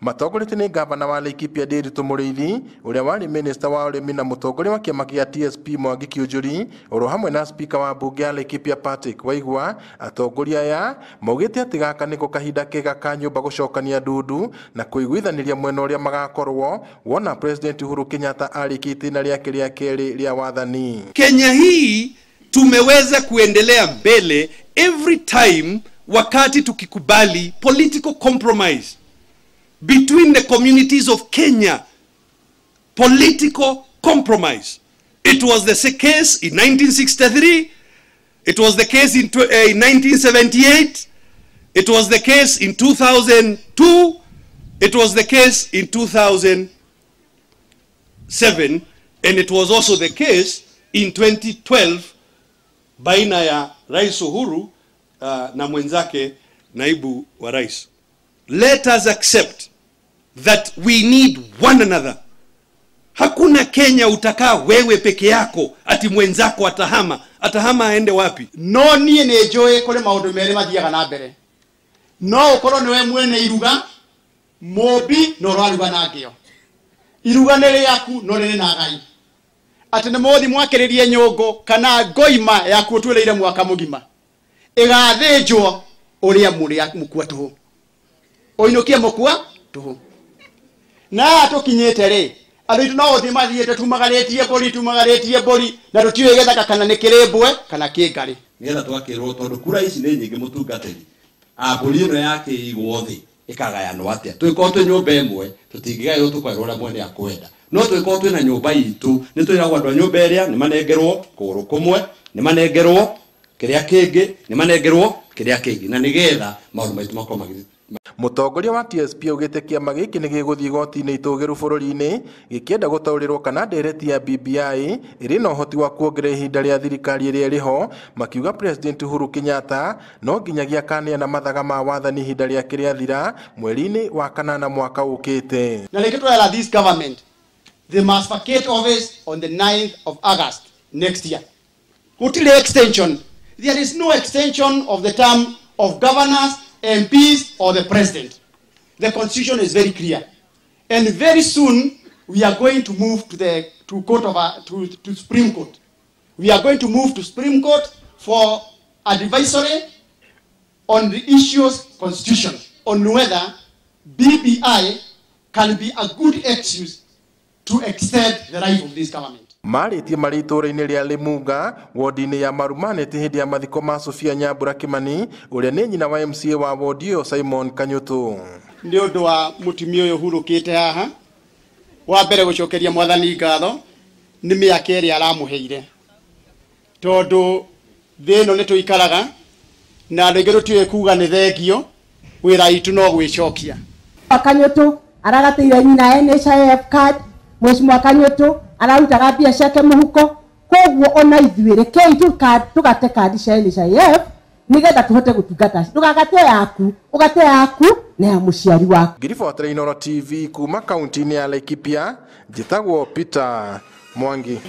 matongoretie nä ngavana wa Laikipia Ndiritu Muriithi uria warĩ minista wa ũrĩmi na mũtongoria wa kĩama gĩa TSP Mwangi Kiunjuri oro hamwe na spika wa mbunge ya Laikipia Patrick waigua atongoria aya maugĩte atĩ gaka nĩko kahinda kega ka nyũmba gũcokania ndundu na kũiguithanĩria mwena ũrĩa magakorwo wona President Uhuru Kenyatta arĩkia itĩna rĩake rĩa kerĩ rĩa wathani. Kenya hii tumeweza kuendelea mbele every time wakati tukikubali political compromise between the communities of Kenya political compromise. It was the case in 1963. It was the case in, 1978. Eh, it was the case in 2002. It was the case in 2007. And it was also the case in 2012 baina ya Rais Uhuru uh, na mwenzake naibu wa rais let us accept that we need one another hakuna kenya utakaa wewe peke yako ati mwenzako atahama atahama aende wapi no niä nä njå ä kå rä maå ndå merä mathiaga na mbere no å korwo nä we mwene iruga må mbi na å raruga na ngä o iruga nä rä aku no rä rä na gai atä nä må thi mwakä rä rie nyå ngå kana ngoima yaku å tuä rä ire mwaka må gima ä gathä njwo å rä a må oinokia mukua tuhu na tukinyite ri andu itu no uthi mathiite tumagaritie mburi tumagaritie mburi na tutiwe gethaka kana ni kirimbwe kana kingari nigetha twakirwo tondu kura ici ni nyingi mutungatiri amburi ino yake igwothe ikagayanwo atia twikorwo twi nyumba imwe tutingigairwo tukairwo uria mwene akwenda no twikorwo twina nyumba itu ni twiragwo andu a nyumba iria ni manengerwo kuguru kumwe ni manengerwo kiria kingi ni manengerwo kiria kingi na nigetha maundu maitu makorwo Mũtongoria wa TSP augĩte kĩama gĩkĩ ni gĩgũthiĩ igoti-inĩ itũgĩru bũrũri-inĩ gĩkĩenda gũtaũrĩrwo kana ndereti ya BBI iri na ũhoti wa kuongerera ihinda rĩa thirikari ĩrĩa ĩrĩ ho, makiuga President Uhuru Kenyatta no nginyagia akaneana mathaga ma wathani ihinda rĩake rĩathira mweri-inĩ wa kanana mwaka ũkĩte. Na rĩkĩtwa la this government they must vacate office on the 9th of August next year. Gũtirĩ extension. There is no extension of the term of governance MPs, or the president. The constitution is very clear. And very soon, we are going to move to the to court of, uh, to, to Supreme Court. We are going to move to Supreme Court for advisory on the issues constitution, on whether BBI can be a good excuse to extend the life of this government. marĩtie marĩ itũũra-inĩ rĩa Limunga wondi-inĩ ya Marumanĩti hĩndĩ ya mathiko ma Sofia Nyambura Kimani ũrĩa nĩ nyina wa MCA wa wondi ĩyo Simon Kanyũtũ nĩ ũndũ wa mũtumia ũyũ hurũkĩte haha wa mbere gũcokeria mwathani ngatho nĩ mĩaka ĩrĩa aramũheire tondũ thĩ ĩno nĩ tũikaraga na andũ aingĩ tũtiũĩ kuga nĩ thengio wĩra witũ no gwĩcokia Kanyũtũ aragatĩire nyina NHIF card Mheshimiwa Kanyũtũ ararutaga mbia ciake muhuko koguo ona ithuĩ rekei tũgate kandi cia NHIF nigetha tuhote gutungata ndugagate yaku ugate yaku na ya muciari waku ngiribuatira inoro tv kuma kaunti-inĩ ya laikipia njĩtagwo peter mwangi